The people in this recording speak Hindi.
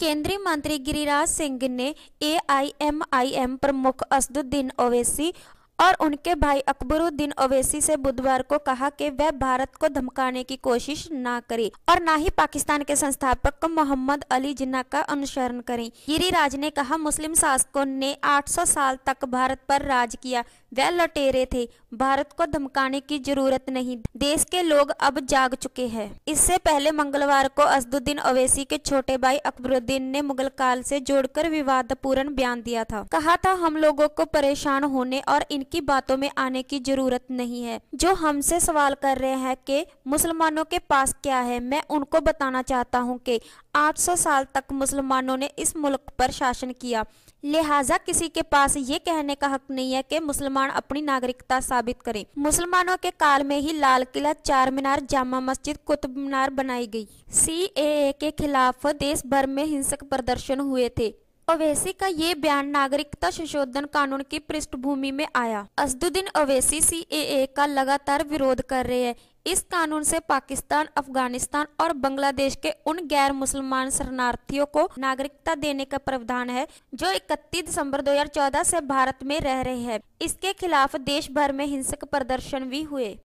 केंद्रीय मंत्री गिरिराज सिंह ने एआईएमआईएम प्रमुख असदुद्दीन ओवैसी और उनके भाई अकबरुद्दीन ओवैसी से बुधवार को कहा कि वह भारत को धमकाने की कोशिश ना करें और ना ही पाकिस्तान के संस्थापक मोहम्मद अली जिन्ना का अनुसरण करें गिरिराज ने कहा मुस्लिम शासकों ने 800 साल तक भारत पर राज किया वह लटेरे थे भारत को धमकाने की जरूरत नहीं देश के लोग अब जाग चुके हैं इससे पहले मंगलवार को असदुद्दीन अवैसी के छोटे भाई अकबरुद्दीन ने मुगल काल से जोड़कर विवादपूर्ण बयान दिया था कहा था हम लोगों को परेशान होने और इनकी बातों में आने की जरूरत नहीं है जो हमसे सवाल कर रहे हैं कि मुसलमानों के पास क्या है मैं उनको बताना चाहता हूँ आठ सौ साल तक मुसलमानों ने इस मुल्क पर शासन किया लिहाजा किसी के पास ये कहने का हक नहीं है की मुसलमान दौरान अपनी नागरिकता साबित करे मुसलमानों के काल में ही लाल किला चार मीनार जामा मस्जिद कुतुब मीनार बनाई गई सी के खिलाफ देश भर में हिंसक प्रदर्शन हुए थे अवैसी का ये बयान नागरिकता संशोधन कानून की पृष्ठभूमि में आया असदुद्दीन अवैसी सी का लगातार विरोध कर रहे हैं इस कानून से पाकिस्तान अफगानिस्तान और बांग्लादेश के उन गैर मुसलमान शरणार्थियों को नागरिकता देने का प्रावधान है जो 31 दिसंबर 2014 से भारत में रह रहे हैं इसके खिलाफ देश भर में हिंसक प्रदर्शन भी हुए